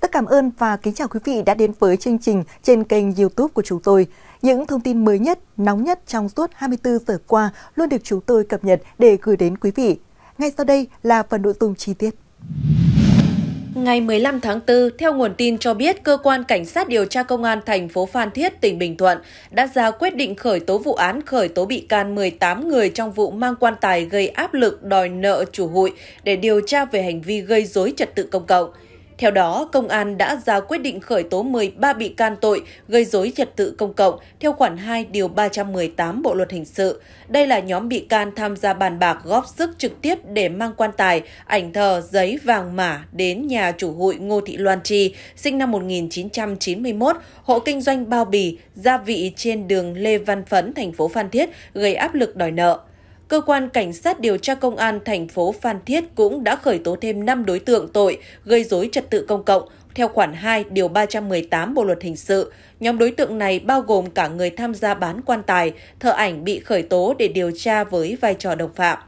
tất cảm ơn và kính chào quý vị đã đến với chương trình trên kênh YouTube của chúng tôi. Những thông tin mới nhất, nóng nhất trong suốt 24 giờ qua luôn được chúng tôi cập nhật để gửi đến quý vị. Ngay sau đây là phần nội dung chi tiết. Ngày 15 tháng 4, theo nguồn tin cho biết, cơ quan cảnh sát điều tra công an thành phố Phan Thiết, tỉnh Bình Thuận đã ra quyết định khởi tố vụ án khởi tố bị can 18 người trong vụ mang quan tài gây áp lực đòi nợ chủ hụi để điều tra về hành vi gây rối trật tự công cộng. Theo đó, công an đã ra quyết định khởi tố 13 bị can tội gây dối trật tự công cộng theo khoản 2 điều 318 Bộ luật hình sự. Đây là nhóm bị can tham gia bàn bạc góp sức trực tiếp để mang quan tài, ảnh thờ, giấy vàng mã đến nhà chủ hội Ngô Thị Loan Chi, sinh năm 1991, hộ kinh doanh bao bì, gia vị trên đường Lê Văn Phấn, thành phố Phan Thiết, gây áp lực đòi nợ cơ quan cảnh sát điều tra công an thành phố Phan Thiết cũng đã khởi tố thêm 5 đối tượng tội gây dối trật tự công cộng theo khoản 2 điều 318 Bộ luật hình sự. Nhóm đối tượng này bao gồm cả người tham gia bán quan tài, thợ ảnh bị khởi tố để điều tra với vai trò đồng phạm.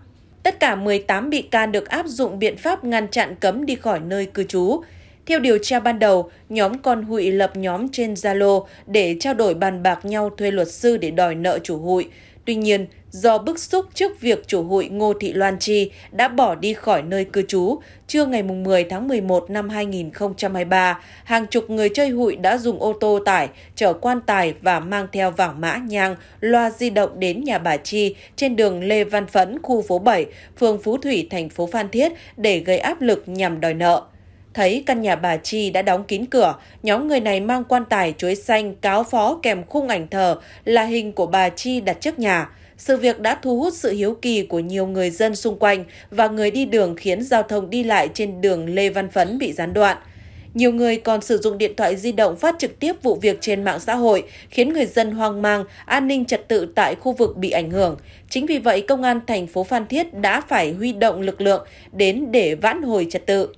Tất cả 18 bị can được áp dụng biện pháp ngăn chặn cấm đi khỏi nơi cư trú. Theo điều tra ban đầu, nhóm con hụi lập nhóm trên Zalo để trao đổi bàn bạc nhau thuê luật sư để đòi nợ chủ hụi. Tuy nhiên, do bức xúc trước việc chủ hụi Ngô Thị Loan Chi đã bỏ đi khỏi nơi cư trú. Trưa ngày 10 tháng 11 năm 2023, hàng chục người chơi hụi đã dùng ô tô tải, chở quan tài và mang theo vàng mã nhang, loa di động đến nhà bà Chi trên đường Lê Văn Phẫn, khu phố 7, phường Phú Thủy, thành phố Phan Thiết để gây áp lực nhằm đòi nợ. Thấy căn nhà bà Chi đã đóng kín cửa, nhóm người này mang quan tài chuối xanh cáo phó kèm khung ảnh thờ là hình của bà Chi đặt trước nhà. Sự việc đã thu hút sự hiếu kỳ của nhiều người dân xung quanh và người đi đường khiến giao thông đi lại trên đường Lê Văn Phấn bị gián đoạn. Nhiều người còn sử dụng điện thoại di động phát trực tiếp vụ việc trên mạng xã hội, khiến người dân hoang mang, an ninh trật tự tại khu vực bị ảnh hưởng. Chính vì vậy, Công an thành phố Phan Thiết đã phải huy động lực lượng đến để vãn hồi trật tự.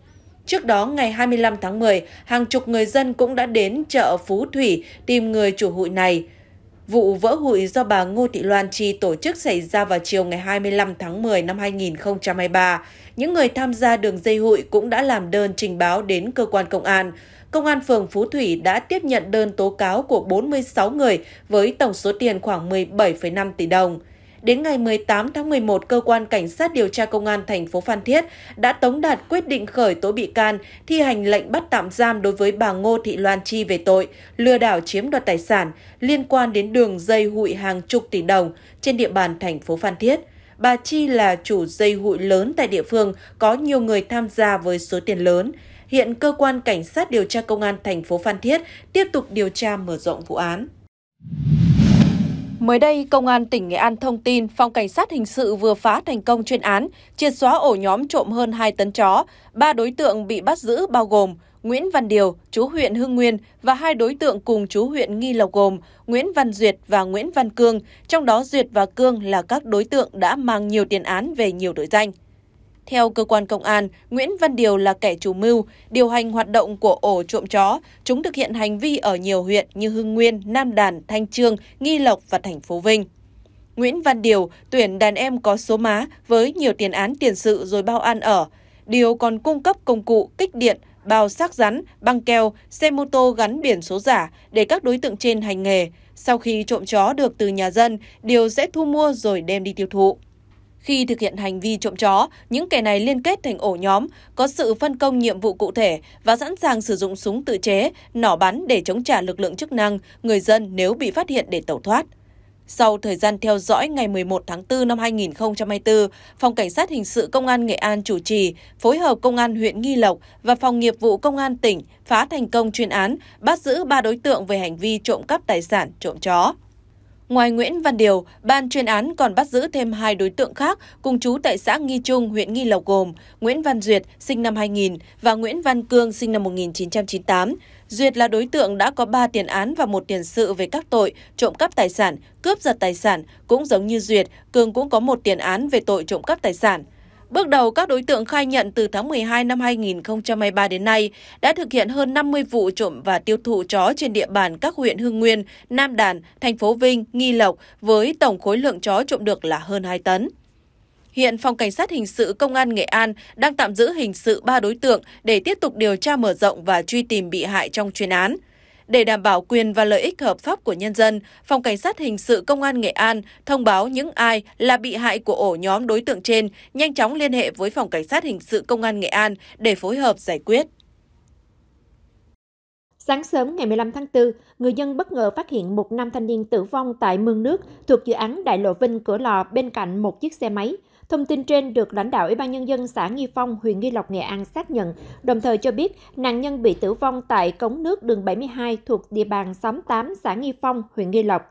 Trước đó, ngày 25 tháng 10, hàng chục người dân cũng đã đến chợ Phú Thủy tìm người chủ hụi này. Vụ vỡ hụi do bà Ngô Thị Loan Chi tổ chức xảy ra vào chiều ngày 25 tháng 10 năm 2023. Những người tham gia đường dây hụi cũng đã làm đơn trình báo đến cơ quan công an. Công an phường Phú Thủy đã tiếp nhận đơn tố cáo của 46 người với tổng số tiền khoảng 17,5 tỷ đồng. Đến ngày 18 tháng 11, cơ quan cảnh sát điều tra công an thành phố Phan Thiết đã tống đạt quyết định khởi tố bị can, thi hành lệnh bắt tạm giam đối với bà Ngô Thị Loan Chi về tội lừa đảo chiếm đoạt tài sản liên quan đến đường dây hụi hàng chục tỷ đồng trên địa bàn thành phố Phan Thiết. Bà Chi là chủ dây hụi lớn tại địa phương, có nhiều người tham gia với số tiền lớn. Hiện cơ quan cảnh sát điều tra công an thành phố Phan Thiết tiếp tục điều tra mở rộng vụ án. Mới đây, Công an tỉnh Nghệ An thông tin Phòng Cảnh sát Hình sự vừa phá thành công chuyên án, triệt xóa ổ nhóm trộm hơn 2 tấn chó. Ba đối tượng bị bắt giữ bao gồm Nguyễn Văn Điều, chú huyện Hưng Nguyên và hai đối tượng cùng chú huyện Nghi Lộc gồm Nguyễn Văn Duyệt và Nguyễn Văn Cương, trong đó Duyệt và Cương là các đối tượng đã mang nhiều tiền án về nhiều tội danh. Theo cơ quan công an, Nguyễn Văn Điều là kẻ chủ mưu, điều hành hoạt động của ổ trộm chó. Chúng thực hiện hành vi ở nhiều huyện như Hưng Nguyên, Nam Đàn, Thanh Trương, Nghi Lộc và thành phố Vinh. Nguyễn Văn Điều tuyển đàn em có số má với nhiều tiền án tiền sự rồi bao ăn ở. Điều còn cung cấp công cụ, kích điện, bao xác rắn, băng keo, xe mô tô gắn biển số giả để các đối tượng trên hành nghề. Sau khi trộm chó được từ nhà dân, Điều sẽ thu mua rồi đem đi tiêu thụ. Khi thực hiện hành vi trộm chó, những kẻ này liên kết thành ổ nhóm, có sự phân công nhiệm vụ cụ thể và sẵn sàng sử dụng súng tự chế, nỏ bắn để chống trả lực lượng chức năng, người dân nếu bị phát hiện để tẩu thoát. Sau thời gian theo dõi ngày 11 tháng 4 năm 2024, Phòng Cảnh sát Hình sự Công an Nghệ An chủ trì, phối hợp Công an huyện Nghi Lộc và Phòng nghiệp vụ Công an tỉnh phá thành công chuyên án, bắt giữ 3 đối tượng về hành vi trộm cắp tài sản, trộm chó. Ngoài Nguyễn Văn Điều, ban chuyên án còn bắt giữ thêm hai đối tượng khác cùng chú tại xã Nghi Trung, huyện Nghi Lộc gồm Nguyễn Văn Duyệt, sinh năm 2000 và Nguyễn Văn Cương, sinh năm 1998. Duyệt là đối tượng đã có 3 tiền án và một tiền sự về các tội trộm cắp tài sản, cướp giật tài sản, cũng giống như Duyệt, Cương cũng có một tiền án về tội trộm cắp tài sản. Bước đầu, các đối tượng khai nhận từ tháng 12 năm 2023 đến nay đã thực hiện hơn 50 vụ trộm và tiêu thụ chó trên địa bàn các huyện Hương Nguyên, Nam Đàn, thành phố Vinh, Nghi Lộc với tổng khối lượng chó trộm được là hơn 2 tấn. Hiện Phòng Cảnh sát Hình sự Công an Nghệ An đang tạm giữ hình sự 3 đối tượng để tiếp tục điều tra mở rộng và truy tìm bị hại trong chuyên án. Để đảm bảo quyền và lợi ích hợp pháp của nhân dân, Phòng Cảnh sát Hình sự Công an Nghệ An thông báo những ai là bị hại của ổ nhóm đối tượng trên nhanh chóng liên hệ với Phòng Cảnh sát Hình sự Công an Nghệ An để phối hợp giải quyết. Sáng sớm ngày 15 tháng 4, người dân bất ngờ phát hiện một nam thanh niên tử vong tại mương nước thuộc dự án Đại lộ Vinh Cửa Lò bên cạnh một chiếc xe máy. Thông tin trên được lãnh đạo Ủy ban Nhân dân xã Nghi Phong, huyện Nghi Lộc, Nghệ An xác nhận, đồng thời cho biết nạn nhân bị tử vong tại cống nước đường 72 thuộc địa bàn xóm 8 xã Nghi Phong, huyện Nghi Lộc.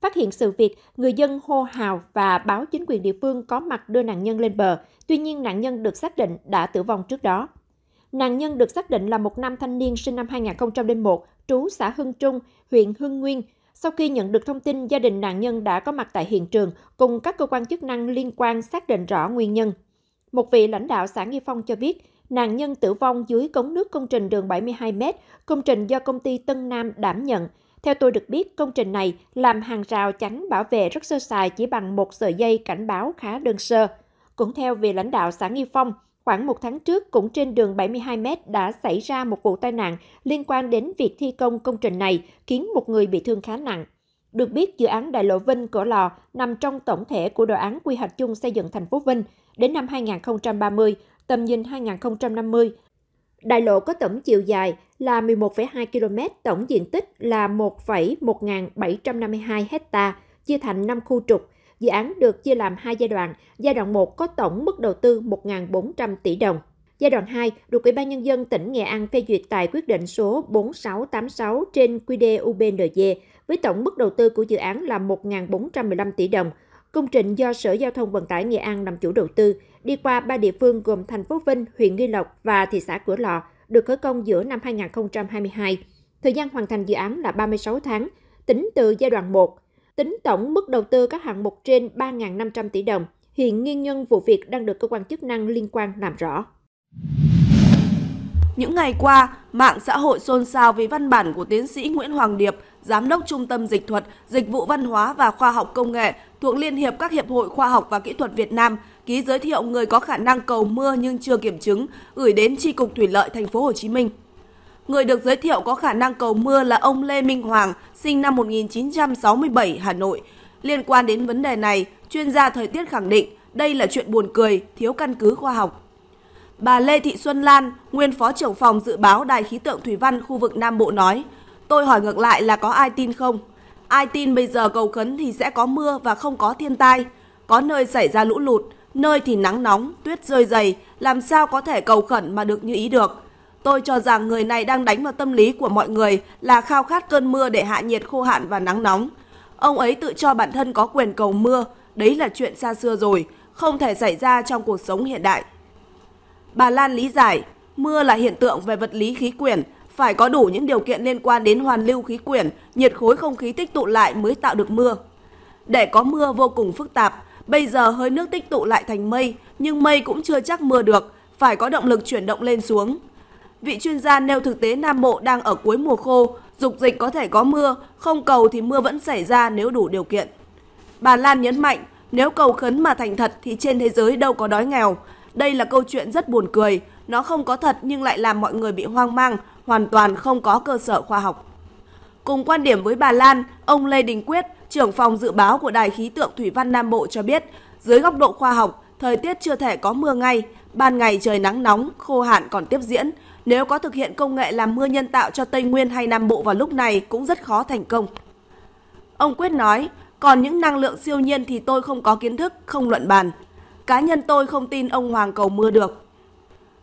Phát hiện sự việc, người dân hô hào và báo chính quyền địa phương có mặt đưa nạn nhân lên bờ. Tuy nhiên, nạn nhân được xác định đã tử vong trước đó. Nạn nhân được xác định là một nam thanh niên sinh năm 2001, trú xã Hưng Trung, huyện Hưng Nguyên, sau khi nhận được thông tin, gia đình nạn nhân đã có mặt tại hiện trường cùng các cơ quan chức năng liên quan xác định rõ nguyên nhân. Một vị lãnh đạo xã Nghi Phong cho biết, nạn nhân tử vong dưới cống nước công trình đường 72m, công trình do công ty Tân Nam đảm nhận. Theo tôi được biết, công trình này làm hàng rào chắn bảo vệ rất sơ sài chỉ bằng một sợi dây cảnh báo khá đơn sơ. Cũng theo vị lãnh đạo xã Nghi Phong, khoảng một tháng trước cũng trên đường 72m đã xảy ra một vụ tai nạn liên quan đến việc thi công công trình này, khiến một người bị thương khá nặng. Được biết, dự án Đại lộ Vinh Cửa Lò nằm trong tổng thể của đồ án quy hoạch chung xây dựng thành phố Vinh đến năm 2030, tầm nhìn 2050. Đại lộ có tổng chiều dài là 11,2 km, tổng diện tích là 1,1752 hectare, chia thành 5 khu trục – Dự án được chia làm hai giai đoạn. Giai đoạn 1 có tổng mức đầu tư 1.400 tỷ đồng. Giai đoạn 2 được Ủy ban Nhân dân tỉnh Nghệ An phê duyệt tại quyết định số 4686 trên QD UBND với tổng mức đầu tư của dự án là 1.415 tỷ đồng. Công trình do Sở Giao thông Vận tải Nghệ An làm chủ đầu tư, đi qua ba địa phương gồm thành phố Vinh, huyện Nghi Lộc và thị xã Cửa Lò, được khởi công giữa năm 2022. Thời gian hoàn thành dự án là 36 tháng, tính từ giai đoạn 1. Tính tổng mức đầu tư các hạng mục trên 3.500 tỷ đồng. Hiện nguyên nhân vụ việc đang được cơ quan chức năng liên quan làm rõ. Những ngày qua, mạng xã hội xôn xao vì văn bản của tiến sĩ Nguyễn Hoàng Điệp, Giám đốc Trung tâm Dịch thuật, Dịch vụ Văn hóa và Khoa học Công nghệ thuộc Liên hiệp các Hiệp hội Khoa học và Kỹ thuật Việt Nam ký giới thiệu người có khả năng cầu mưa nhưng chưa kiểm chứng, gửi đến Tri cục Thủy lợi Thành phố Hồ Chí Minh. Người được giới thiệu có khả năng cầu mưa là ông Lê Minh Hoàng, sinh năm 1967, Hà Nội. Liên quan đến vấn đề này, chuyên gia thời tiết khẳng định đây là chuyện buồn cười, thiếu căn cứ khoa học. Bà Lê Thị Xuân Lan, nguyên phó trưởng phòng dự báo Đài khí tượng Thủy văn khu vực Nam Bộ nói, tôi hỏi ngược lại là có ai tin không? Ai tin bây giờ cầu khấn thì sẽ có mưa và không có thiên tai, có nơi xảy ra lũ lụt, nơi thì nắng nóng, tuyết rơi dày, làm sao có thể cầu khẩn mà được như ý được. Tôi cho rằng người này đang đánh vào tâm lý của mọi người là khao khát cơn mưa để hạ nhiệt khô hạn và nắng nóng. Ông ấy tự cho bản thân có quyền cầu mưa, đấy là chuyện xa xưa rồi, không thể xảy ra trong cuộc sống hiện đại. Bà Lan lý giải, mưa là hiện tượng về vật lý khí quyển, phải có đủ những điều kiện liên quan đến hoàn lưu khí quyển, nhiệt khối không khí tích tụ lại mới tạo được mưa. Để có mưa vô cùng phức tạp, bây giờ hơi nước tích tụ lại thành mây, nhưng mây cũng chưa chắc mưa được, phải có động lực chuyển động lên xuống. Vị chuyên gia nêu thực tế Nam Bộ đang ở cuối mùa khô, dục dịch có thể có mưa, không cầu thì mưa vẫn xảy ra nếu đủ điều kiện. Bà Lan nhấn mạnh, nếu cầu khấn mà thành thật thì trên thế giới đâu có đói nghèo. Đây là câu chuyện rất buồn cười, nó không có thật nhưng lại làm mọi người bị hoang mang, hoàn toàn không có cơ sở khoa học. Cùng quan điểm với bà Lan, ông Lê Đình Quyết, trưởng phòng dự báo của Đài khí tượng Thủy văn Nam Bộ cho biết, dưới góc độ khoa học, thời tiết chưa thể có mưa ngay, Ban ngày trời nắng nóng, khô hạn còn tiếp diễn. Nếu có thực hiện công nghệ làm mưa nhân tạo cho Tây Nguyên hay Nam Bộ vào lúc này cũng rất khó thành công. Ông Quyết nói, còn những năng lượng siêu nhiên thì tôi không có kiến thức, không luận bàn. Cá nhân tôi không tin ông Hoàng cầu mưa được.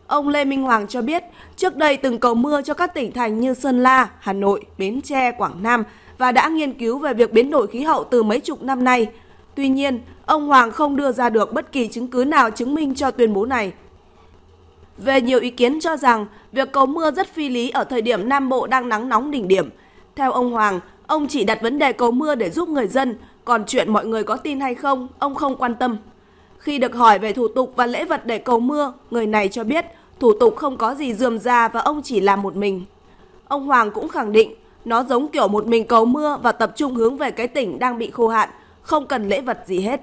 Ông Lê Minh Hoàng cho biết, trước đây từng cầu mưa cho các tỉnh thành như Sơn La, Hà Nội, Bến Tre, Quảng Nam và đã nghiên cứu về việc biến đổi khí hậu từ mấy chục năm nay – Tuy nhiên, ông Hoàng không đưa ra được bất kỳ chứng cứ nào chứng minh cho tuyên bố này. Về nhiều ý kiến cho rằng, việc cầu mưa rất phi lý ở thời điểm Nam Bộ đang nắng nóng đỉnh điểm. Theo ông Hoàng, ông chỉ đặt vấn đề cầu mưa để giúp người dân, còn chuyện mọi người có tin hay không, ông không quan tâm. Khi được hỏi về thủ tục và lễ vật để cầu mưa, người này cho biết thủ tục không có gì dườm ra và ông chỉ làm một mình. Ông Hoàng cũng khẳng định, nó giống kiểu một mình cầu mưa và tập trung hướng về cái tỉnh đang bị khô hạn – không cần lễ vật gì hết.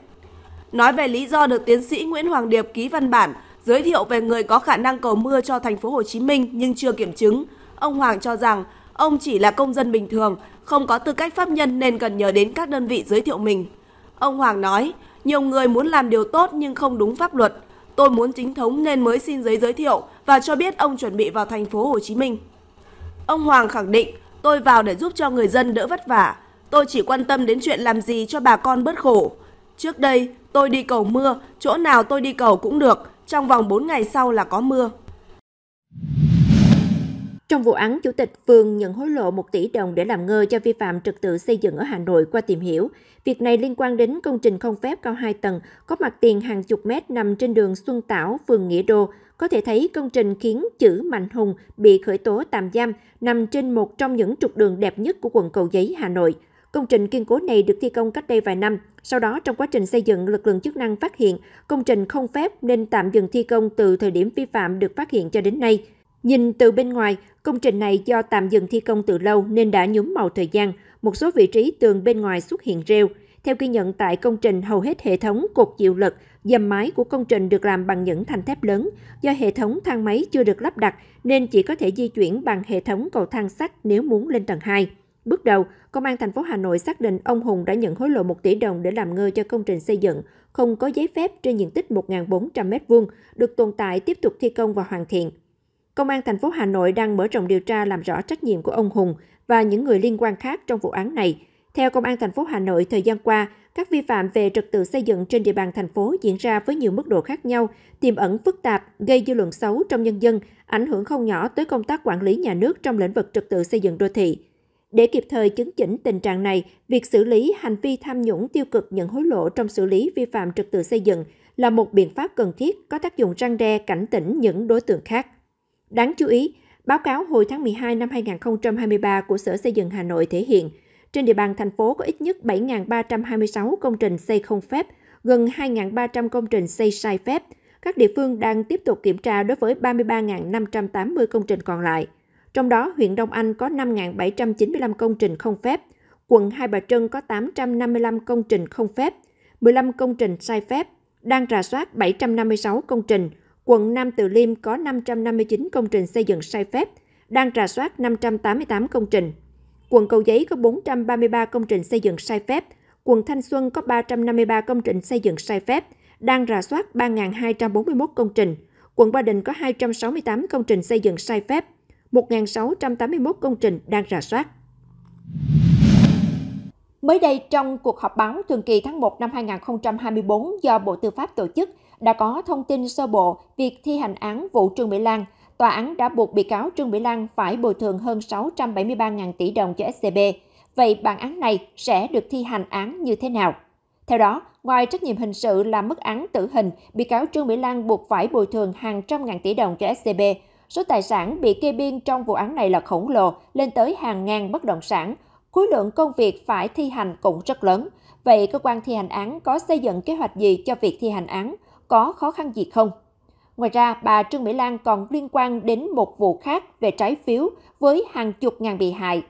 Nói về lý do được tiến sĩ Nguyễn Hoàng Điệp ký văn bản giới thiệu về người có khả năng cầu mưa cho thành phố Hồ Chí Minh nhưng chưa kiểm chứng, ông Hoàng cho rằng ông chỉ là công dân bình thường, không có tư cách pháp nhân nên cần nhờ đến các đơn vị giới thiệu mình. Ông Hoàng nói, nhiều người muốn làm điều tốt nhưng không đúng pháp luật. Tôi muốn chính thống nên mới xin giấy giới thiệu và cho biết ông chuẩn bị vào thành phố Hồ Chí Minh. Ông Hoàng khẳng định, tôi vào để giúp cho người dân đỡ vất vả. Tôi chỉ quan tâm đến chuyện làm gì cho bà con bớt khổ. Trước đây, tôi đi cầu mưa, chỗ nào tôi đi cầu cũng được, trong vòng 4 ngày sau là có mưa. Trong vụ án, Chủ tịch Phương nhận hối lộ 1 tỷ đồng để làm ngơ cho vi phạm trật tự xây dựng ở Hà Nội qua tìm hiểu. Việc này liên quan đến công trình không phép cao 2 tầng, có mặt tiền hàng chục mét nằm trên đường Xuân Tảo, phường Nghĩa Đô. Có thể thấy công trình khiến chữ Mạnh Hùng bị khởi tố tạm giam nằm trên một trong những trục đường đẹp nhất của quận Cầu Giấy, Hà Nội. Công trình kiên cố này được thi công cách đây vài năm. Sau đó, trong quá trình xây dựng, lực lượng chức năng phát hiện công trình không phép nên tạm dừng thi công từ thời điểm vi phạm được phát hiện cho đến nay. Nhìn từ bên ngoài, công trình này do tạm dừng thi công từ lâu nên đã nhúm màu thời gian. Một số vị trí tường bên ngoài xuất hiện rêu. Theo ghi nhận tại công trình, hầu hết hệ thống cột chịu lực, dầm mái của công trình được làm bằng những thanh thép lớn. Do hệ thống thang máy chưa được lắp đặt nên chỉ có thể di chuyển bằng hệ thống cầu thang sắt nếu muốn lên tầng 2. Bước đầu, Công an thành phố Hà Nội xác định ông Hùng đã nhận hối lộ 1 tỷ đồng để làm ngơ cho công trình xây dựng, không có giấy phép trên diện tích 1.400 m2, được tồn tại tiếp tục thi công và hoàn thiện. Công an thành phố Hà Nội đang mở rộng điều tra làm rõ trách nhiệm của ông Hùng và những người liên quan khác trong vụ án này. Theo Công an thành phố Hà Nội, thời gian qua, các vi phạm về trật tự xây dựng trên địa bàn thành phố diễn ra với nhiều mức độ khác nhau, tiềm ẩn phức tạp, gây dư luận xấu trong nhân dân, ảnh hưởng không nhỏ tới công tác quản lý nhà nước trong lĩnh vực trật tự xây dựng đô thị. Để kịp thời chứng chỉnh tình trạng này, việc xử lý hành vi tham nhũng tiêu cực nhận hối lộ trong xử lý vi phạm trật tự xây dựng là một biện pháp cần thiết có tác dụng răng đe cảnh tỉnh những đối tượng khác. Đáng chú ý, báo cáo hồi tháng 12 năm 2023 của Sở Xây dựng Hà Nội thể hiện, trên địa bàn thành phố có ít nhất 7.326 công trình xây không phép, gần 2.300 công trình xây sai phép. Các địa phương đang tiếp tục kiểm tra đối với 33.580 công trình còn lại. Trong đó, huyện Đông Anh có 5.795 công trình không phép, quận Hai Bà Trưng có 855 công trình không phép, 15 công trình sai phép, đang rà soát 756 công trình, quận Nam Từ Liêm có 559 công trình xây dựng sai phép, đang rà soát 588 công trình. Quận Cầu Giấy có 433 công trình xây dựng sai phép, quận Thanh Xuân có 353 công trình xây dựng sai phép, đang rà soát 3.241 công trình, quận Ba Đình có 268 công trình xây dựng sai phép, 1.681 công trình đang rà soát. Mới đây, trong cuộc họp báo thường kỳ tháng 1 năm 2024 do Bộ Tư pháp tổ chức, đã có thông tin sơ bộ việc thi hành án vụ Trương Mỹ Lan. Tòa án đã buộc bị cáo Trương Mỹ Lan phải bồi thường hơn 673.000 tỷ đồng cho SCB. Vậy bản án này sẽ được thi hành án như thế nào? Theo đó, ngoài trách nhiệm hình sự là mức án tử hình, bị cáo Trương Mỹ Lan buộc phải bồi thường hàng trăm ngàn tỷ đồng cho SCB, Số tài sản bị kê biên trong vụ án này là khổng lồ, lên tới hàng ngàn bất động sản. Khối lượng công việc phải thi hành cũng rất lớn. Vậy cơ quan thi hành án có xây dựng kế hoạch gì cho việc thi hành án? Có khó khăn gì không? Ngoài ra, bà Trương Mỹ Lan còn liên quan đến một vụ khác về trái phiếu với hàng chục ngàn bị hại.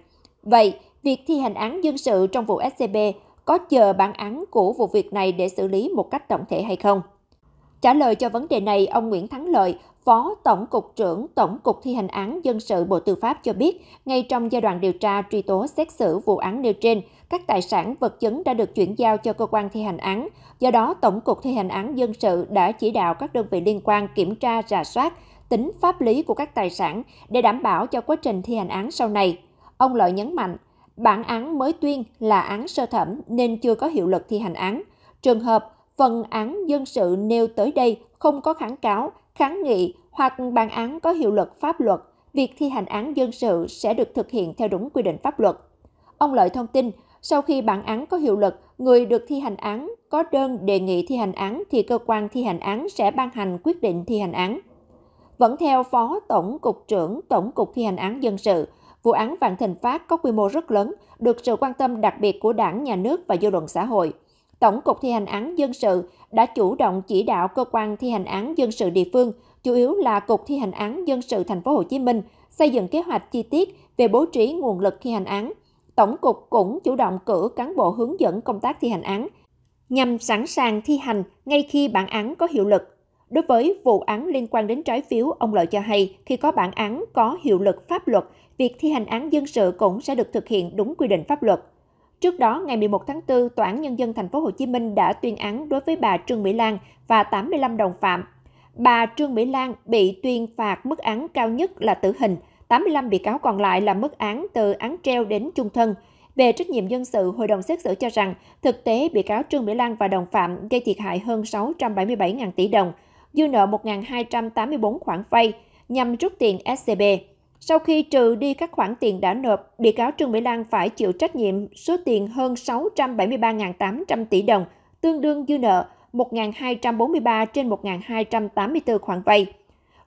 Vậy, việc thi hành án dân sự trong vụ SCB có chờ bản án của vụ việc này để xử lý một cách tổng thể hay không? Trả lời cho vấn đề này, ông Nguyễn Thắng Lợi, Phó Tổng cục trưởng Tổng cục thi hành án dân sự Bộ Tư pháp cho biết, ngay trong giai đoạn điều tra truy tố xét xử vụ án nêu trên, các tài sản vật chứng đã được chuyển giao cho cơ quan thi hành án. Do đó, Tổng cục thi hành án dân sự đã chỉ đạo các đơn vị liên quan kiểm tra, rà soát tính pháp lý của các tài sản để đảm bảo cho quá trình thi hành án sau này. Ông Lợi nhấn mạnh, bản án mới tuyên là án sơ thẩm nên chưa có hiệu lực thi hành án. Trường hợp phần án dân sự nêu tới đây không có kháng cáo kháng nghị hoặc bản án có hiệu lực pháp luật, việc thi hành án dân sự sẽ được thực hiện theo đúng quy định pháp luật. Ông Lợi thông tin, sau khi bản án có hiệu lực, người được thi hành án có đơn đề nghị thi hành án thì cơ quan thi hành án sẽ ban hành quyết định thi hành án. Vẫn theo Phó Tổng cục trưởng Tổng cục thi hành án dân sự, vụ án Vạn Thịnh Phát có quy mô rất lớn, được sự quan tâm đặc biệt của đảng, nhà nước và dư luận xã hội – Tổng cục thi hành án dân sự đã chủ động chỉ đạo cơ quan thi hành án dân sự địa phương, chủ yếu là Cục thi hành án dân sự thành phố Hồ Chí Minh xây dựng kế hoạch chi tiết về bố trí nguồn lực thi hành án. Tổng cục cũng chủ động cử cán bộ hướng dẫn công tác thi hành án nhằm sẵn sàng thi hành ngay khi bản án có hiệu lực. Đối với vụ án liên quan đến trái phiếu, ông Lợi cho hay khi có bản án có hiệu lực pháp luật, việc thi hành án dân sự cũng sẽ được thực hiện đúng quy định pháp luật. Trước đó, ngày 11 tháng 4, Tòa án Nhân dân Thành phố Hồ Chí Minh đã tuyên án đối với bà Trương Mỹ Lan và 85 đồng phạm. Bà Trương Mỹ Lan bị tuyên phạt mức án cao nhất là tử hình, 85 bị cáo còn lại là mức án từ án treo đến trung thân. Về trách nhiệm dân sự, hội đồng xét xử cho rằng thực tế bị cáo Trương Mỹ Lan và đồng phạm gây thiệt hại hơn 677.000 tỷ đồng, dư nợ 1.284 khoản vay nhằm rút tiền SCB. Sau khi trừ đi các khoản tiền đã nộp, bị cáo Trương Mỹ Lan phải chịu trách nhiệm số tiền hơn 673.800 tỷ đồng, tương đương dư nợ 1.243 trên 1.284 khoản vay.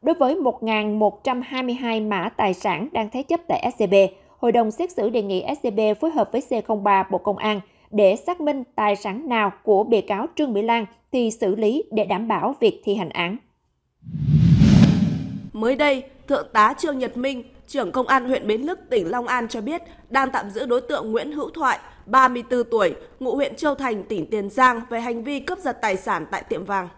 Đối với 1.122 mã tài sản đang thế chấp tại SCB, Hội đồng xét xử đề nghị SCB phối hợp với C03 Bộ Công an để xác minh tài sản nào của bị cáo Trương Mỹ Lan thì xử lý để đảm bảo việc thi hành án. Mới đây, Thượng tá Trương Nhật Minh, trưởng công an huyện Bến Lức, tỉnh Long An cho biết đang tạm giữ đối tượng Nguyễn Hữu Thoại, 34 tuổi, ngụ huyện Châu Thành, tỉnh Tiền Giang về hành vi cướp giật tài sản tại tiệm vàng.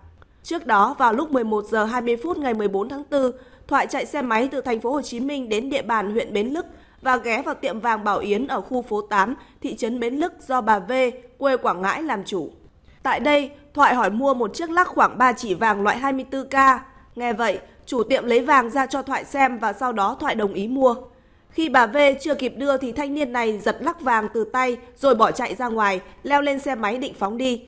Trước đó, vào lúc 11 giờ 20 phút ngày 14 tháng 4, Thoại chạy xe máy từ thành phố Hồ Chí Minh đến địa bàn huyện Bến Lức và ghé vào tiệm vàng Bảo Yến ở khu phố 8, thị trấn Bến Lức do bà V, quê Quảng Ngãi làm chủ. Tại đây, Thoại hỏi mua một chiếc lắc khoảng 3 chỉ vàng loại 24K. Nghe vậy, Chủ tiệm lấy vàng ra cho Thoại xem và sau đó Thoại đồng ý mua. Khi bà V chưa kịp đưa thì thanh niên này giật lắc vàng từ tay rồi bỏ chạy ra ngoài, leo lên xe máy định phóng đi.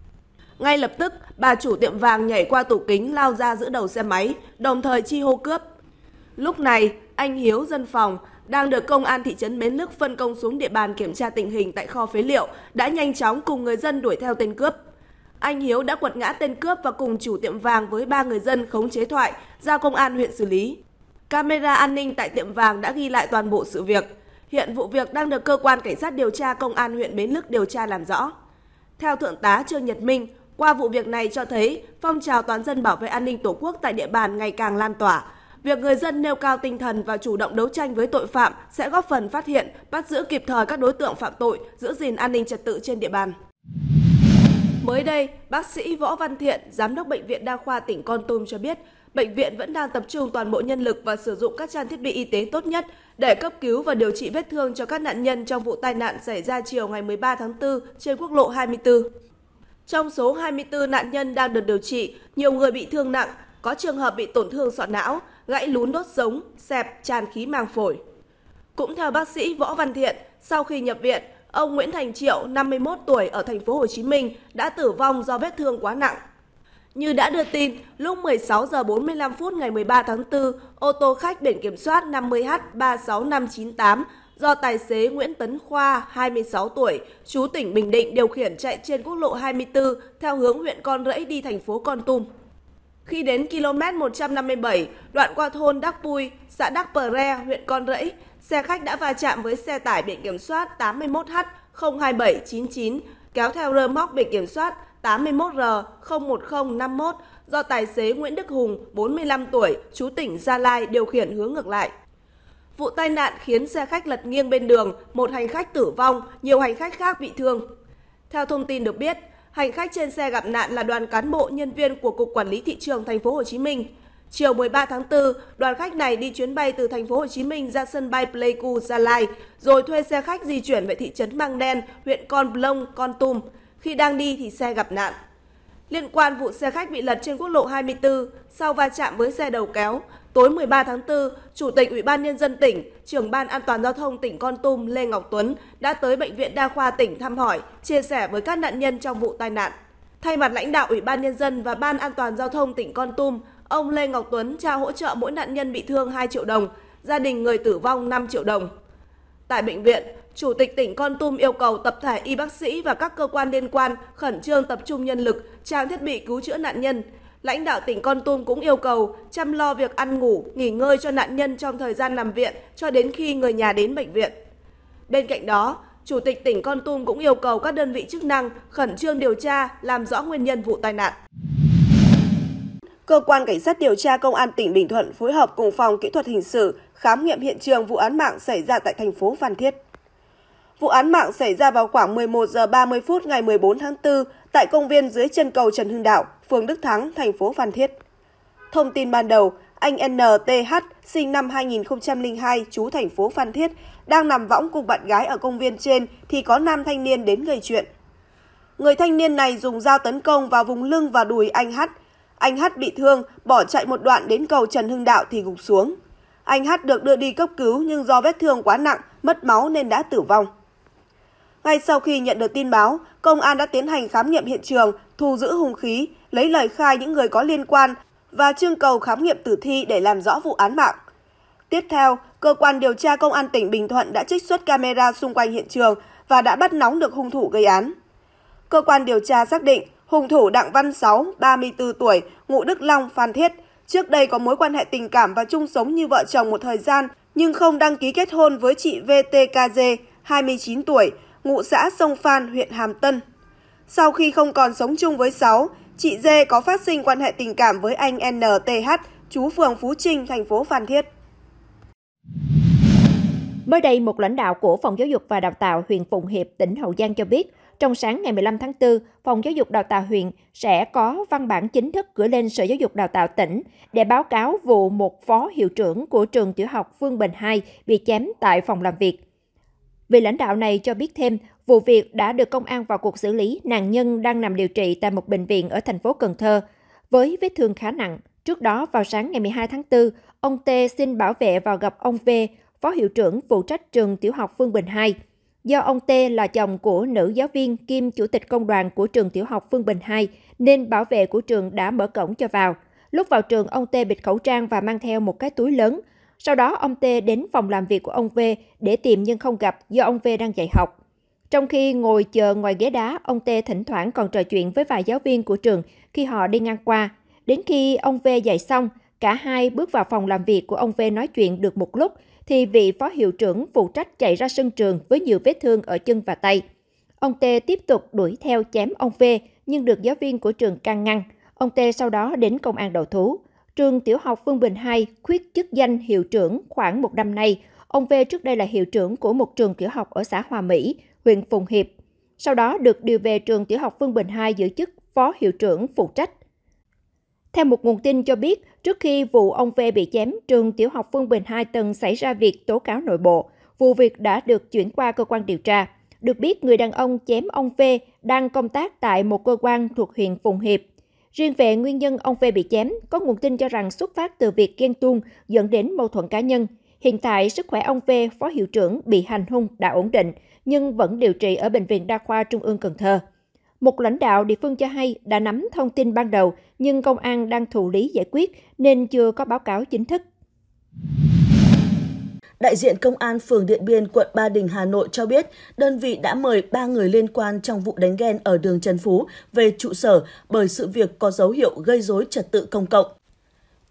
Ngay lập tức, bà chủ tiệm vàng nhảy qua tủ kính lao ra giữa đầu xe máy, đồng thời chi hô cướp. Lúc này, anh Hiếu dân phòng đang được công an thị trấn Bến Lức phân công xuống địa bàn kiểm tra tình hình tại kho phế liệu đã nhanh chóng cùng người dân đuổi theo tên cướp anh Hiếu đã quật ngã tên cướp và cùng chủ tiệm vàng với ba người dân khống chế thoại ra công an huyện xử lý. Camera an ninh tại tiệm vàng đã ghi lại toàn bộ sự việc. Hiện vụ việc đang được cơ quan cảnh sát điều tra công an huyện Bến Lức điều tra làm rõ. Theo Thượng tá Trương Nhật Minh, qua vụ việc này cho thấy phong trào toàn dân bảo vệ an ninh Tổ quốc tại địa bàn ngày càng lan tỏa. Việc người dân nêu cao tinh thần và chủ động đấu tranh với tội phạm sẽ góp phần phát hiện, bắt giữ kịp thời các đối tượng phạm tội, giữ gìn an ninh trật tự trên địa bàn. Mới đây, bác sĩ Võ Văn Thiện, giám đốc Bệnh viện Đa khoa tỉnh Con Tum cho biết, bệnh viện vẫn đang tập trung toàn bộ nhân lực và sử dụng các trang thiết bị y tế tốt nhất để cấp cứu và điều trị vết thương cho các nạn nhân trong vụ tai nạn xảy ra chiều ngày 13 tháng 4 trên quốc lộ 24. Trong số 24 nạn nhân đang được điều trị, nhiều người bị thương nặng, có trường hợp bị tổn thương sọ não, gãy lún đốt sống, xẹp, tràn khí màng phổi. Cũng theo bác sĩ Võ Văn Thiện, sau khi nhập viện, Ông Nguyễn Thành Triệu, 51 tuổi ở thành phố Hồ Chí Minh đã tử vong do vết thương quá nặng. Như đã đưa tin, lúc 16 giờ 45 phút ngày 13 tháng 4, ô tô khách biển kiểm soát 50H36598 do tài xế Nguyễn Tấn Khoa, 26 tuổi, chú tỉnh Bình Định điều khiển chạy trên quốc lộ 24 theo hướng huyện Con Rẫy đi thành phố Con Tum. Khi đến km 157, đoạn qua thôn Đắc Pui, xã Đắc Pờ Re, huyện Con Rẫy, xe khách đã va chạm với xe tải biển kiểm soát 81H02799 kéo theo rơ móc biển kiểm soát 81R01051 do tài xế Nguyễn Đức Hùng, 45 tuổi, chú tỉnh Gia Lai điều khiển hướng ngược lại. Vụ tai nạn khiến xe khách lật nghiêng bên đường, một hành khách tử vong, nhiều hành khách khác bị thương. Theo thông tin được biết, hành khách trên xe gặp nạn là đoàn cán bộ nhân viên của cục quản lý thị trường thành phố Hồ Chí Minh. Chiều 13 tháng 4, đoàn khách này đi chuyến bay từ thành phố Hồ Chí Minh ra sân bay Pleiku, Gia Lai, rồi thuê xe khách di chuyển về thị trấn Mang Đen, huyện Con Plong, Con Tum. Khi đang đi thì xe gặp nạn. Liên quan vụ xe khách bị lật trên quốc lộ 24 sau va chạm với xe đầu kéo, tối 13 tháng 4, Chủ tịch Ủy ban Nhân dân tỉnh, trưởng Ban An toàn Giao thông tỉnh Con Tum Lê Ngọc Tuấn đã tới Bệnh viện Đa khoa tỉnh thăm hỏi, chia sẻ với các nạn nhân trong vụ tai nạn. Thay mặt lãnh đạo Ủy ban Nhân dân và Ban An toàn Giao thông tỉnh Con Tum, Ông Lê Ngọc Tuấn trao hỗ trợ mỗi nạn nhân bị thương 2 triệu đồng, gia đình người tử vong 5 triệu đồng. Tại bệnh viện, Chủ tịch tỉnh Con Tum yêu cầu tập thể y bác sĩ và các cơ quan liên quan khẩn trương tập trung nhân lực, trang thiết bị cứu chữa nạn nhân. Lãnh đạo tỉnh Con Tum cũng yêu cầu chăm lo việc ăn ngủ, nghỉ ngơi cho nạn nhân trong thời gian nằm viện cho đến khi người nhà đến bệnh viện. Bên cạnh đó, Chủ tịch tỉnh Con Tum cũng yêu cầu các đơn vị chức năng khẩn trương điều tra, làm rõ nguyên nhân vụ tai nạn. Cơ quan Cảnh sát điều tra Công an tỉnh Bình Thuận phối hợp cùng Phòng Kỹ thuật Hình sự khám nghiệm hiện trường vụ án mạng xảy ra tại thành phố Phan Thiết. Vụ án mạng xảy ra vào khoảng 11 giờ 30 phút ngày 14 tháng 4 tại công viên dưới chân cầu Trần Hưng Đạo, phường Đức Thắng, thành phố Phan Thiết. Thông tin ban đầu, anh NTH sinh năm 2002 trú thành phố Phan Thiết đang nằm võng cùng bạn gái ở công viên trên thì có nam thanh niên đến gây chuyện. Người thanh niên này dùng dao tấn công vào vùng lưng và đùi anh H. Anh Hát bị thương, bỏ chạy một đoạn đến cầu Trần Hưng Đạo thì gục xuống. Anh Hát được đưa đi cấp cứu nhưng do vết thương quá nặng, mất máu nên đã tử vong. Ngay sau khi nhận được tin báo, công an đã tiến hành khám nghiệm hiện trường, thu giữ hung khí, lấy lời khai những người có liên quan và trưng cầu khám nghiệm tử thi để làm rõ vụ án mạng. Tiếp theo, cơ quan điều tra công an tỉnh Bình Thuận đã trích xuất camera xung quanh hiện trường và đã bắt nóng được hung thủ gây án. Cơ quan điều tra xác định Hùng thủ Đặng Văn Sáu, 34 tuổi, ngụ Đức Long, Phan Thiết, trước đây có mối quan hệ tình cảm và chung sống như vợ chồng một thời gian nhưng không đăng ký kết hôn với chị VTKG, 29 tuổi, ngụ xã Sông Phan, huyện Hàm Tân. Sau khi không còn sống chung với Sáu, chị D có phát sinh quan hệ tình cảm với anh NTH, chú phường Phú Trinh, thành phố Phan Thiết. Mới đây, một lãnh đạo của Phòng Giáo dục và Đào tạo huyện Phụng Hiệp, tỉnh Hậu Giang cho biết, trong sáng ngày 15 tháng 4, Phòng Giáo dục Đào tạo huyện sẽ có văn bản chính thức gửi lên Sở Giáo dục Đào tạo tỉnh để báo cáo vụ một phó hiệu trưởng của trường tiểu học Phương Bình 2 bị chém tại phòng làm việc. Vị lãnh đạo này cho biết thêm, vụ việc đã được công an vào cuộc xử lý nạn nhân đang nằm điều trị tại một bệnh viện ở thành phố Cần Thơ với vết thương khá nặng. Trước đó, vào sáng ngày 12 tháng 4, ông T xin bảo vệ vào gặp ông V, phó hiệu trưởng phụ trách trường tiểu học Phương Bình 2. Do ông T là chồng của nữ giáo viên Kim chủ tịch công đoàn của trường tiểu học Phương Bình 2, nên bảo vệ của trường đã mở cổng cho vào. Lúc vào trường, ông T bịt khẩu trang và mang theo một cái túi lớn. Sau đó, ông T đến phòng làm việc của ông V để tìm nhưng không gặp do ông V đang dạy học. Trong khi ngồi chờ ngoài ghế đá, ông T thỉnh thoảng còn trò chuyện với vài giáo viên của trường khi họ đi ngang qua. Đến khi ông V dạy xong, cả hai bước vào phòng làm việc của ông V nói chuyện được một lúc thì vị phó hiệu trưởng phụ trách chạy ra sân trường với nhiều vết thương ở chân và tay. Ông Tê tiếp tục đuổi theo chém ông V nhưng được giáo viên của trường can ngăn. Ông Tê sau đó đến công an đầu thú. Trường tiểu học Phương Bình 2 khuyết chức danh hiệu trưởng khoảng một năm nay. Ông V trước đây là hiệu trưởng của một trường tiểu học ở xã Hòa Mỹ, huyện Phùng Hiệp. Sau đó được điều về trường tiểu học Phương Bình 2 giữ chức phó hiệu trưởng phụ trách. Theo một nguồn tin cho biết, trước khi vụ ông V bị chém, trường tiểu học Phương Bình 2 từng xảy ra việc tố cáo nội bộ. Vụ việc đã được chuyển qua cơ quan điều tra. Được biết, người đàn ông chém ông V đang công tác tại một cơ quan thuộc huyện Phùng Hiệp. Riêng về nguyên nhân ông V bị chém, có nguồn tin cho rằng xuất phát từ việc ghen tuông dẫn đến mâu thuẫn cá nhân. Hiện tại, sức khỏe ông V, phó hiệu trưởng bị hành hung đã ổn định, nhưng vẫn điều trị ở Bệnh viện Đa khoa Trung ương Cần Thơ. Một lãnh đạo địa phương cho hay đã nắm thông tin ban đầu nhưng công an đang thụ lý giải quyết nên chưa có báo cáo chính thức. Đại diện Công an phường Điện Biên, quận Ba Đình, Hà Nội cho biết, đơn vị đã mời 3 người liên quan trong vụ đánh ghen ở đường Trần Phú về trụ sở bởi sự việc có dấu hiệu gây rối trật tự công cộng.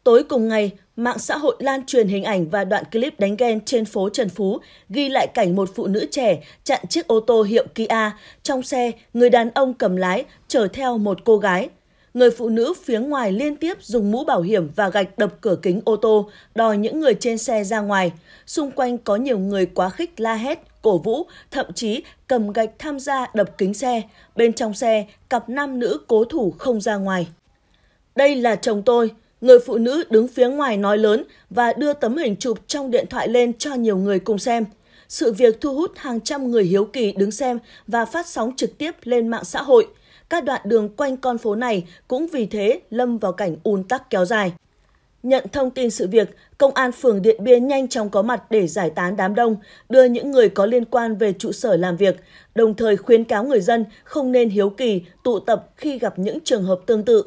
Tối cùng ngày, Mạng xã hội lan truyền hình ảnh và đoạn clip đánh ghen trên phố Trần Phú ghi lại cảnh một phụ nữ trẻ chặn chiếc ô tô hiệu Kia. Trong xe, người đàn ông cầm lái chở theo một cô gái. Người phụ nữ phía ngoài liên tiếp dùng mũ bảo hiểm và gạch đập cửa kính ô tô, đòi những người trên xe ra ngoài. Xung quanh có nhiều người quá khích la hét, cổ vũ, thậm chí cầm gạch tham gia đập kính xe. Bên trong xe, cặp nam nữ cố thủ không ra ngoài. Đây là chồng tôi, Người phụ nữ đứng phía ngoài nói lớn và đưa tấm hình chụp trong điện thoại lên cho nhiều người cùng xem. Sự việc thu hút hàng trăm người hiếu kỳ đứng xem và phát sóng trực tiếp lên mạng xã hội. Các đoạn đường quanh con phố này cũng vì thế lâm vào cảnh ùn tắc kéo dài. Nhận thông tin sự việc, Công an phường Điện Biên nhanh chóng có mặt để giải tán đám đông, đưa những người có liên quan về trụ sở làm việc, đồng thời khuyến cáo người dân không nên hiếu kỳ, tụ tập khi gặp những trường hợp tương tự.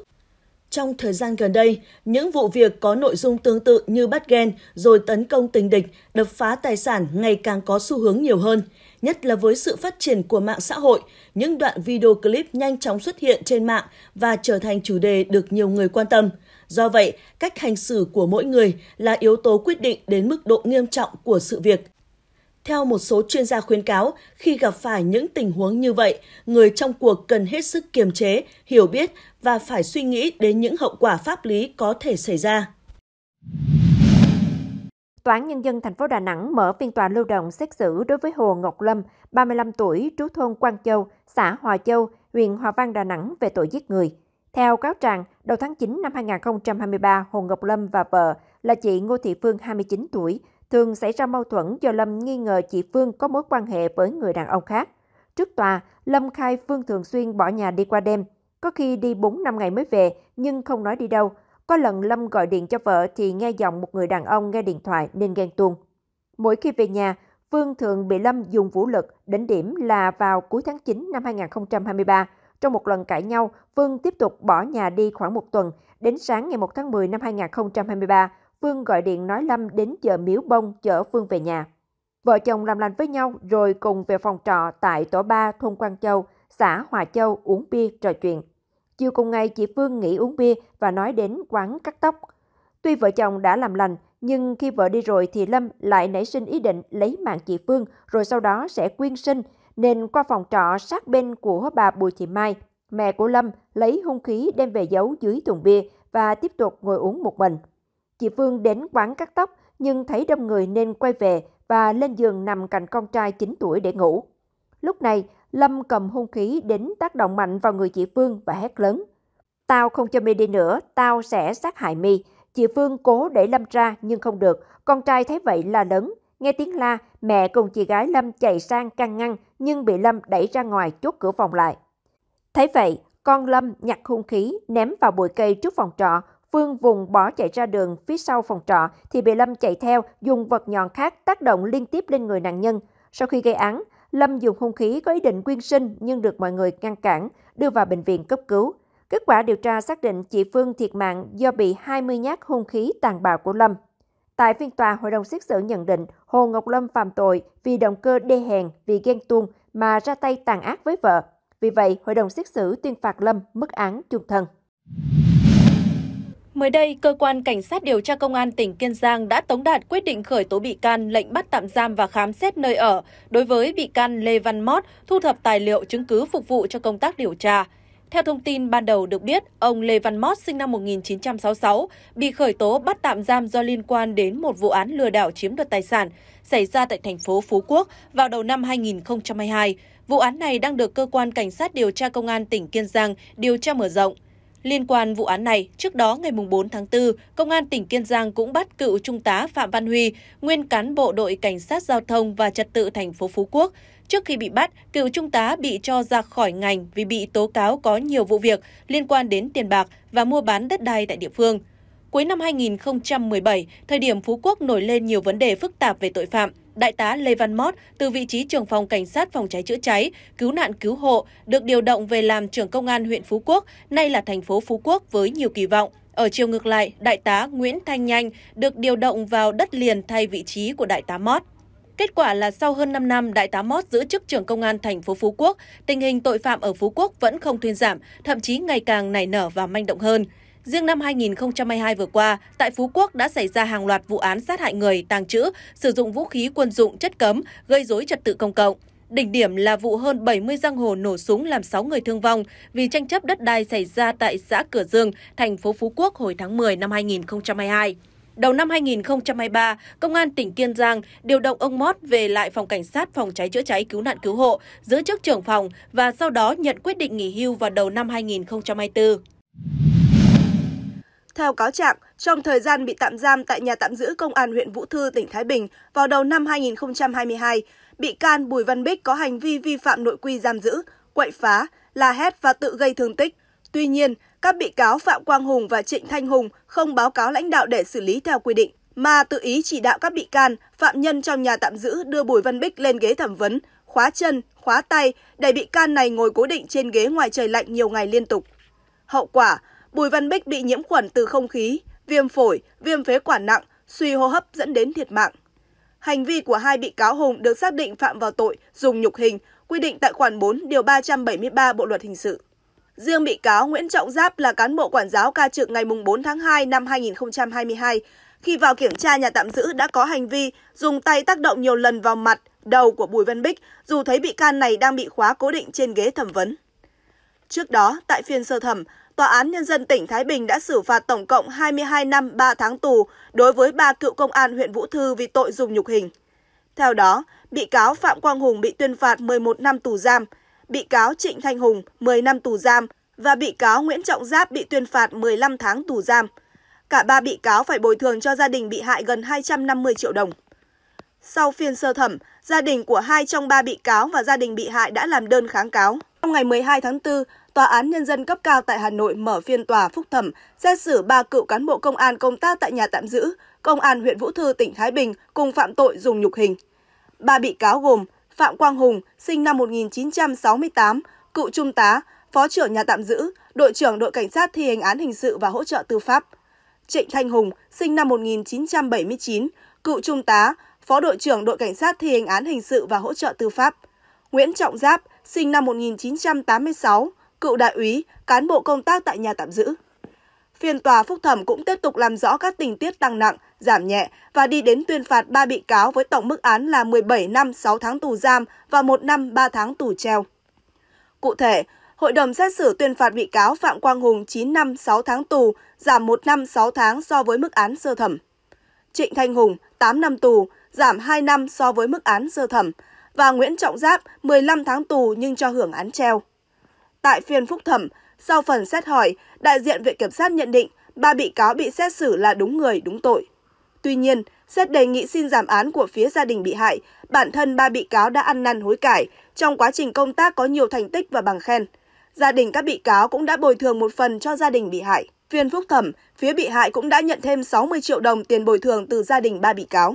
Trong thời gian gần đây, những vụ việc có nội dung tương tự như bắt ghen rồi tấn công tình địch, đập phá tài sản ngày càng có xu hướng nhiều hơn. Nhất là với sự phát triển của mạng xã hội, những đoạn video clip nhanh chóng xuất hiện trên mạng và trở thành chủ đề được nhiều người quan tâm. Do vậy, cách hành xử của mỗi người là yếu tố quyết định đến mức độ nghiêm trọng của sự việc. Theo một số chuyên gia khuyến cáo, khi gặp phải những tình huống như vậy, người trong cuộc cần hết sức kiềm chế, hiểu biết và phải suy nghĩ đến những hậu quả pháp lý có thể xảy ra. Tòa án Nhân dân thành phố Đà Nẵng mở phiên tòa lưu động xét xử đối với Hồ Ngọc Lâm, 35 tuổi, trú thôn Quang Châu, xã Hòa Châu, huyện Hòa Vang, Đà Nẵng về tội giết người. Theo cáo trạng, đầu tháng 9 năm 2023, Hồ Ngọc Lâm và vợ là chị Ngô Thị Phương, 29 tuổi, thường xảy ra mâu thuẫn do Lâm nghi ngờ chị Phương có mối quan hệ với người đàn ông khác. Trước tòa, Lâm khai Phương thường xuyên bỏ nhà đi qua đêm, có khi đi 4 năm ngày mới về nhưng không nói đi đâu. Có lần Lâm gọi điện cho vợ thì nghe giọng một người đàn ông nghe điện thoại nên ghen tuông. Mỗi khi về nhà, Phương thường bị Lâm dùng vũ lực, Đỉnh điểm là vào cuối tháng 9 năm 2023. Trong một lần cãi nhau, Phương tiếp tục bỏ nhà đi khoảng một tuần. Đến sáng ngày 1 tháng 10 năm 2023, Phương gọi điện nói Lâm đến chợ miếu bông chở Phương về nhà. Vợ chồng làm lành với nhau rồi cùng về phòng trọ tại tổ 3 thôn Quang Châu, xã Hòa Châu uống bia trò chuyện. Chiều cùng ngày chị Phương nghỉ uống bia và nói đến quán cắt tóc. Tuy vợ chồng đã làm lành, nhưng khi vợ đi rồi thì Lâm lại nảy sinh ý định lấy mạng chị Phương rồi sau đó sẽ quyên sinh, nên qua phòng trọ sát bên của bà Bùi Thị Mai, mẹ của Lâm lấy hung khí đem về giấu dưới thùng bia và tiếp tục ngồi uống một mình. Chị Phương đến quán cắt tóc nhưng thấy đông người nên quay về và lên giường nằm cạnh con trai 9 tuổi để ngủ. Lúc này, Lâm cầm hung khí đến tác động mạnh vào người chị Phương và hét lớn. Tao không cho mi đi nữa, tao sẽ sát hại mi. Chị Phương cố để Lâm ra nhưng không được, con trai thấy vậy là lớn. Nghe tiếng la, mẹ cùng chị gái Lâm chạy sang can ngăn nhưng bị Lâm đẩy ra ngoài chốt cửa phòng lại. Thấy vậy, con Lâm nhặt hung khí ném vào bụi cây trước phòng trọ Phương vùng bỏ chạy ra đường phía sau phòng trọ thì bị Lâm chạy theo dùng vật nhọn khác tác động liên tiếp lên người nạn nhân. Sau khi gây án, Lâm dùng hung khí có ý định quyên sinh nhưng được mọi người ngăn cản, đưa vào bệnh viện cấp cứu. Kết quả điều tra xác định chị Phương thiệt mạng do bị 20 nhát hung khí tàn bạo của Lâm. Tại phiên tòa, hội đồng xét xử nhận định Hồ Ngọc Lâm phạm tội vì động cơ đê hèn, vì ghen tuông mà ra tay tàn ác với vợ. Vì vậy, hội đồng xét xử tuyên phạt Lâm mức án chung thân. Mới đây, cơ quan cảnh sát điều tra công an tỉnh Kiên Giang đã tống đạt quyết định khởi tố bị can, lệnh bắt tạm giam và khám xét nơi ở đối với bị can Lê Văn Mót, thu thập tài liệu chứng cứ phục vụ cho công tác điều tra. Theo thông tin ban đầu được biết, ông Lê Văn Mót sinh năm 1966 bị khởi tố bắt tạm giam do liên quan đến một vụ án lừa đảo chiếm đoạt tài sản xảy ra tại thành phố Phú Quốc vào đầu năm 2022. Vụ án này đang được cơ quan cảnh sát điều tra công an tỉnh Kiên Giang điều tra mở rộng. Liên quan vụ án này, trước đó ngày 4 tháng 4, Công an tỉnh Kiên Giang cũng bắt cựu Trung tá Phạm Văn Huy, nguyên cán bộ đội Cảnh sát Giao thông và Trật tự thành phố Phú Quốc. Trước khi bị bắt, cựu Trung tá bị cho ra khỏi ngành vì bị tố cáo có nhiều vụ việc liên quan đến tiền bạc và mua bán đất đai tại địa phương. Cuối năm 2017, thời điểm Phú Quốc nổi lên nhiều vấn đề phức tạp về tội phạm – Đại tá Lê Văn Mót từ vị trí trưởng phòng cảnh sát phòng cháy chữa cháy, cứu nạn cứu hộ được điều động về làm trưởng công an huyện Phú Quốc, nay là thành phố Phú Quốc với nhiều kỳ vọng. Ở chiều ngược lại, đại tá Nguyễn Thanh Nhanh được điều động vào đất liền thay vị trí của đại tá Mót. Kết quả là sau hơn 5 năm, Đại tá Mót giữ chức trưởng công an thành phố Phú Quốc, tình hình tội phạm ở Phú Quốc vẫn không thuyên giảm, thậm chí ngày càng nảy nở và manh động hơn. Riêng năm 2022 vừa qua, tại Phú Quốc đã xảy ra hàng loạt vụ án sát hại người, tàng trữ, sử dụng vũ khí quân dụng chất cấm, gây dối trật tự công cộng. Đỉnh điểm là vụ hơn 70 giang hồ nổ súng làm 6 người thương vong vì tranh chấp đất đai xảy ra tại xã Cửa Dương, thành phố Phú Quốc hồi tháng 10 năm 2022. Đầu năm 2023, Công an tỉnh Kiên Giang điều động ông Mót về lại phòng cảnh sát phòng cháy chữa cháy cứu nạn cứu hộ, giữ chức trưởng phòng và sau đó nhận quyết định nghỉ hưu vào đầu năm 2024. Theo cáo trạng, trong thời gian bị tạm giam tại nhà tạm giữ Công an huyện Vũ Thư, tỉnh Thái Bình vào đầu năm 2022, bị can Bùi Văn Bích có hành vi vi phạm nội quy giam giữ, quậy phá, la hét và tự gây thương tích. Tuy nhiên, các bị cáo Phạm Quang Hùng và Trịnh Thanh Hùng không báo cáo lãnh đạo để xử lý theo quy định, mà tự ý chỉ đạo các bị can, phạm nhân trong nhà tạm giữ đưa Bùi Văn Bích lên ghế thẩm vấn, khóa chân, khóa tay để bị can này ngồi cố định trên ghế ngoài trời lạnh nhiều ngày liên tục. Hậu quả, Bùi Văn Bích bị nhiễm khuẩn từ không khí, viêm phổi, viêm phế quản nặng, suy hô hấp dẫn đến thiệt mạng. Hành vi của hai bị cáo Hùng được xác định phạm vào tội dùng nhục hình, quy định tại khoản 4 điều 373 Bộ luật hình sự. Riêng bị cáo Nguyễn Trọng Giáp là cán bộ quản giáo ca trực ngày 4 tháng 2 năm 2022. Khi vào kiểm tra nhà tạm giữ đã có hành vi dùng tay tác động nhiều lần vào mặt, đầu của Bùi Văn Bích dù thấy bị can này đang bị khóa cố định trên ghế thẩm vấn. Trước đó, tại phiên sơ thẩm, Tòa án Nhân dân tỉnh Thái Bình đã xử phạt tổng cộng 22 năm 3 tháng tù đối với ba cựu công an huyện Vũ Thư vì tội dùng nhục hình. Theo đó, bị cáo Phạm Quang Hùng bị tuyên phạt 11 năm tù giam, bị cáo Trịnh Thanh Hùng 10 năm tù giam và bị cáo Nguyễn Trọng Giáp bị tuyên phạt 15 tháng tù giam. Cả ba bị cáo phải bồi thường cho gia đình bị hại gần 250 triệu đồng. Sau phiên sơ thẩm, gia đình của hai trong ba bị cáo và gia đình bị hại đã làm đơn kháng cáo. Trong ngày 12 tháng 4, Tòa án Nhân dân cấp cao tại Hà Nội mở phiên tòa phúc thẩm xét xử ba cựu cán bộ công an công tác tại nhà tạm giữ, Công an huyện Vũ Thư, tỉnh Thái Bình cùng phạm tội dùng nhục hình. Ba bị cáo gồm Phạm Quang Hùng, sinh năm 1968, cựu trung tá, phó trưởng nhà tạm giữ, đội trưởng đội cảnh sát thi hành án hình sự và hỗ trợ tư pháp. Trịnh Thanh Hùng, sinh năm 1979, cựu trung tá, phó đội trưởng đội cảnh sát thi hành án hình sự và hỗ trợ tư pháp. Nguyễn Trọng Giáp, sinh năm 1986, cựu đại úy, cán bộ công tác tại nhà tạm giữ. Phiên tòa phúc thẩm cũng tiếp tục làm rõ các tình tiết tăng nặng, giảm nhẹ và đi đến tuyên phạt 3 bị cáo với tổng mức án là 17 năm 6 tháng tù giam và 1 năm 3 tháng tù treo. Cụ thể, hội đồng xét xử tuyên phạt bị cáo Phạm Quang Hùng 9 năm 6 tháng tù, giảm 1 năm 6 tháng so với mức án sơ thẩm. Trịnh Thanh Hùng 8 năm tù, giảm 2 năm so với mức án sơ thẩm và Nguyễn Trọng Giáp 15 tháng tù nhưng cho hưởng án treo. Tại phiên phúc thẩm, sau phần xét hỏi, đại diện Viện Kiểm sát nhận định ba bị cáo bị xét xử là đúng người, đúng tội. Tuy nhiên, xét đề nghị xin giảm án của phía gia đình bị hại, bản thân ba bị cáo đã ăn năn hối cải, trong quá trình công tác có nhiều thành tích và bằng khen. Gia đình các bị cáo cũng đã bồi thường một phần cho gia đình bị hại. Phiên phúc thẩm, phía bị hại cũng đã nhận thêm 60 triệu đồng tiền bồi thường từ gia đình ba bị cáo.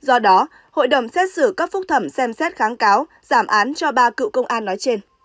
Do đó, hội đồng xét xử cấp phúc thẩm xem xét kháng cáo, giảm án cho ba cựu công an nói trên.